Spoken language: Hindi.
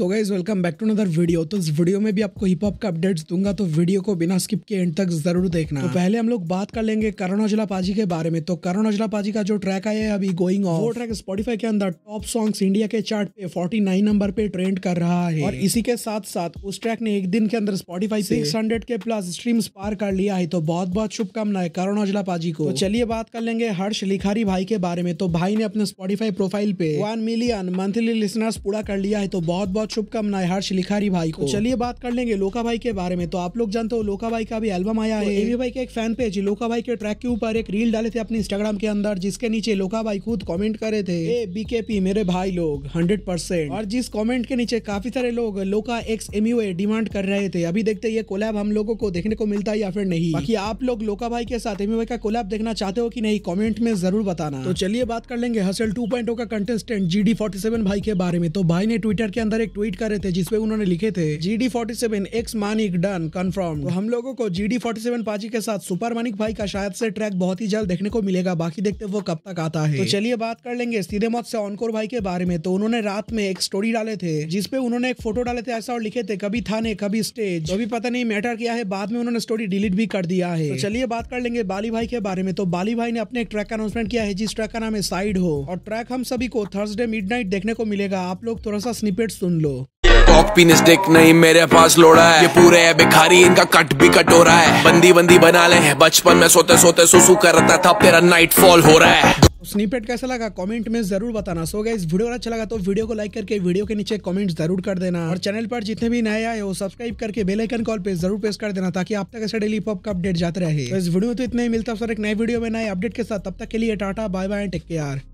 so guys welcome back to another video तो इस वीडियो में भी आपको हिप हॉप का अपडेट्स दूंगा तो वीडियो को बिना स्किप के एंड तक जरूर देखना तो पहले हम लोग बात कर लेंगे करण औजला पाजी के बारे में तो करण औजला पाजी का जो ट्रैक आया है अभी गोइंग ऑफ वो ट्रैक स्पॉटिफाई के अंदर टॉप सॉन्ग्स इंडिया के चार्ट पे 49 नंबर पे ट्रेंड कर रहा है और इसी के साथ साथ उस ट्रैक ने एक दिन के अंदर स्पॉटिफाई सिक्स हंड्रेड के प्लस स्ट्रीम्स पार कर लिया है तो बहुत बहुत शुभकामनाएं करण औजला पाजी को तो चलिए बात कर लेंगे हर्ष लिखारी भाई के बारे में तो भाई ने अपने स्पॉटीफाई प्रोफाइल पे वन मिलियन मंथली लिसनर्स पूरा कर लिया है तो बहुत बहुत बहुत शुभकामनाएं हर्ष लिखारी भाई को चलिए बात कर लेंगे लोका भाई के बारे में तो आप लोग जानते हो लोका भाई का भी एल्बम आया है एवी भाई का एक फैन पेज लोका भाई के ट्रैक के ऊपर एक रील डाले थे अपने इंस्टाग्राम के अंदर जिसके नीचे लोका भाई खुद कॉमेंट करे थे बीके बीकेपी मेरे भाई लोग हंड्रेड परसेंट और जिस कॉमेंट के नीचे काफी सारे लोग लोका एक्स एमयूए डिमांड कर रहे थे अभी देखते ये कोलैब हम लोगों को देखने को मिलता है या फिर नहीं बाकी आप लोग लोका भाई के साथ एमयूए का कोलैब देखना चाहते हो कि नहीं कॉमेंट में जरूर बताना तो चलिए बात कर लेंगे हसल 2.0 का कंटेस्टेंट जीडी 47 भाई के बारे में तो भाई ने ट्विटर के अंदर एक ट्वीट कर रहे थे जिसपे उन्होंने लिखे थे G D forty seven x Manik done confirm तो हम लोगों को जी डी फोर्टी सेवन पाजी के साथ सुपर मानिक भाई का शायद से ट्रैक बहुत ही जल्द देखने को मिलेगा बाकी देखते वो कब तक आता है तो चलिए बात कर लेंगे सीधे मौत से ऑनकोर भाई के बारे में तो उन्होंने रात में एक स्टोरी डाले थे जिसपे उन्होंने एक फोटो डाले थे ऐसा और लिखे थे कभी थाने कभी स्टेज अभी पता नहीं मैटर किया है बाद में उन्होंने स्टोरी डिलीट भी कर दिया है तो चलिए बात कर लेंगे बाली भाई के बारे में तो बाली भाई ने अपने एक ट्रैक अनाउंसमेंट किया है जिस ट्रैक का नाम है साइड हो और ट्रैक हम सभी को थर्सडे मिड देखने को मिलेगा आप लोग थोड़ा सा स्निपेट सुन लो लो कॉक पीनिस डिक नहीं मेरे पास लोड़ा है ये पूरे है भिखारी इनका कट भी कट हो रहा है बंदी बंदी बना ले हैं बचपन में सोते सोते सुसु कर रहा था तेरा नाइट फॉल हो रहा है स्नीपेट कैसा लगा कमेंट में जरूर बताना सो गए इस वीडियो अगर अच्छा लगा तो वीडियो को लाइक करके वीडियो के नीचे कमेंट जरूर कर देना और चैनल पर जितने भी नए आए हो सब्सक्राइब करके बेल आइकन कॉल पे जरूर प्रेस कर देना ताकि आप तक ऐसे डेली पॉप का अपडेट जाते रहे तो इस वीडियो तो इतने ही मिलता सर एक नए वीडियो में नए अपडेट के साथ तब तक के लिए tata bye bye take care